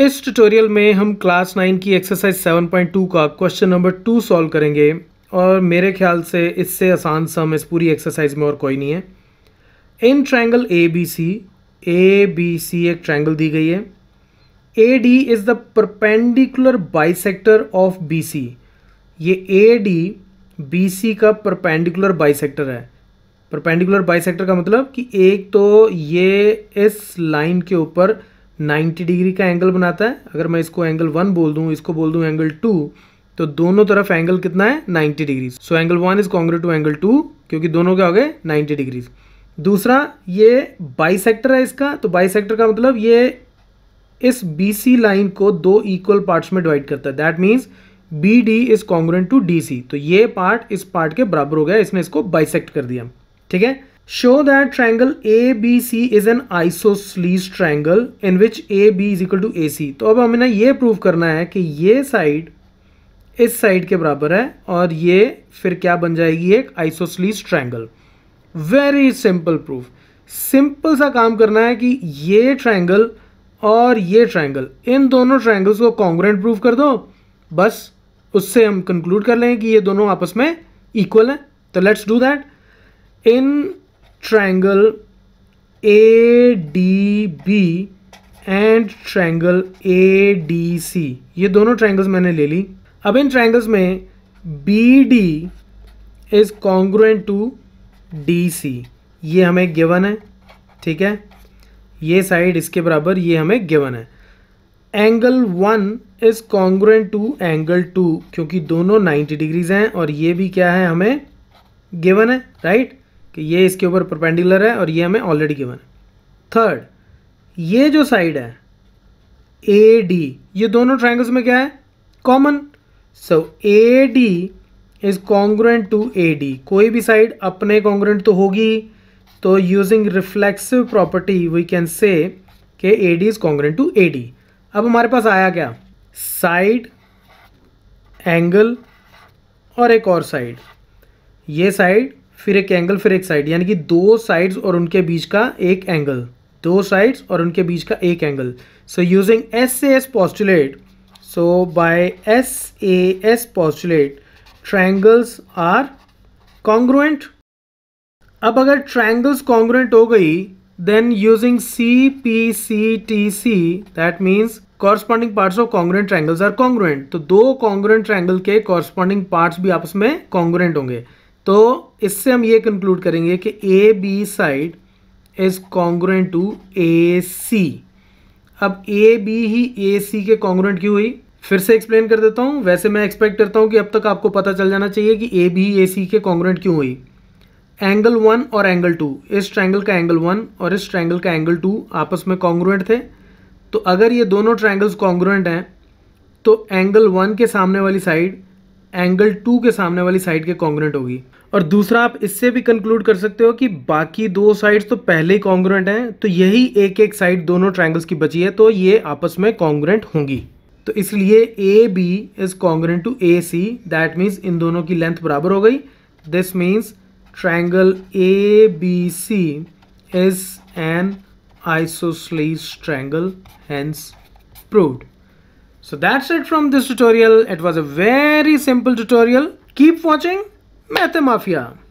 इस ट्यूटोरियल में हम क्लास नाइन की एक्सरसाइज सेवन पॉइंट टू का क्वेश्चन नंबर टू सॉल्व करेंगे और मेरे ख्याल से इससे आसान सम इस पूरी एक्सरसाइज में और कोई नहीं है in triangle A B C A B C एक ट्रायंगल दी गई है A D is the perpendicular bisector of B C ये ए डी बी सी का परपेंडिकुलर बाइसेक्टर है परपेंडिकुलर बाइसेक्टर का मतलब कि एक तो ये इस लाइन के ऊपर 90 डिग्री का एंगल बनाता है अगर मैं इसको एंगल वन बोल दूँ इसको बोल दूँ एंगल टू तो दोनों तरफ एंगल कितना है 90 degree so angle one is congruent to angle two क्योंकि दोनों क्या हो गए 90 डिग्रीज दूसरा ये बाई है इसका तो बाई का मतलब ये इस बी सी लाइन को दो इक्वल पार्ट्स में डिवाइड करता है that means B D is congruent to D C तो ये पार्ट इस पार्ट के बराबर हो गया इसने इसको बाइसेक्ट कर दिया ठीक है show that triangle ABC is an isosceles triangle in which AB is equal to AC तो अब हमें ना ये प्रूव करना है कि ये साइड इस साइड के बराबर है और ये फिर क्या बन जाएगी एक isosceles triangle very simple proof simple सा काम करना है कि ये ट्राइंगल और ये ट्राइंगल इन दोनों ट्राइंगल्स को कॉन्ग्रेंट प्रूफ कर दो बस उससे हम कंक्लूड कर लें कि ये दोनों आपस में इक्वल हैं तो let's do that in A D B and triangle A D C ये दोनों ट्रायंगल्स मैंने ले ली अब इन ट्रायंगल्स में B D is congruent to D C ये हमें गिवन है ठीक है ये साइड इसके बराबर ये हमें गिवन है angle one is congruent to angle two क्योंकि दोनों 90 डिग्रीज हैं और ये भी क्या है हमें गिवन है राइट right? कि ये इसके ऊपर परपेंडिकुलर है और ये हमें ऑलरेडी गिवन है थर्ड ये जो साइड है ए डी ये दोनों ट्राइंगल्स में क्या है common so A D is congruent to A D कोई भी साइड अपने कॉन्ग्रेंट तो होगी तो using reflexive property we can say के A D is congruent to A D अब हमारे पास आया क्या साइड एंगल और एक और साइड ये साइड फिर एक एंगल फिर एक साइड यानी कि दो साइड्स और उनके बीच का एक एंगल दो साइड्स और उनके बीच का एक एंगल सो यूजिंग एस से S postulate so by S A S postulate triangles are congruent अब अगर ट्रायंगल्स कॉन्ग्रुएंट हो गई then using C P C T C that means corresponding parts of congruent triangles are congruent तो दो congruent triangle के corresponding parts भी आपस में कॉन्ग्रुएंट होंगे तो इससे हम ये कंक्लूड करेंगे कि A B side is congruent to A C अब ए बी ही ए सी के कॉन्ग्रेंट क्यों हुई फिर से एक्सप्लेन कर देता हूँ वैसे मैं एक्सपेक्ट करता हूँ कि अब तक आपको पता चल जाना चाहिए कि ए बी ए सी के कॉन्ग्रेंट क्यों हुई एंगल वन और एंगल टू इस ट्रैंगल का एंगल वन और इस ट्रैंगल का एंगल टू आपस में कॉन्ग्रुएंट थे तो अगर ये दोनों ट्रैंगल्स कॉन्ग्रुएंट हैं तो एंगल वन के सामने वाली साइड एंगल टू के सामने वाली साइड के कॉन्ग्रेंट होगी और दूसरा आप इससे भी कंक्लूड कर सकते हो कि बाकी दो साइड्स तो पहले ही कॉन्ग्रेंट हैं तो यही एक एक साइड दोनों ट्राइंगल्स की बची है तो ये आपस में कॉन्ग्रेंट होंगी तो इसलिए A B is congruent to A C that means इन दोनों की लेंथ बराबर हो गई this means triangle A B C is an isosceles triangle hence proved So that's it from this tutorial. It was a very simple tutorial. Keep watching Mathemafia. Mafia.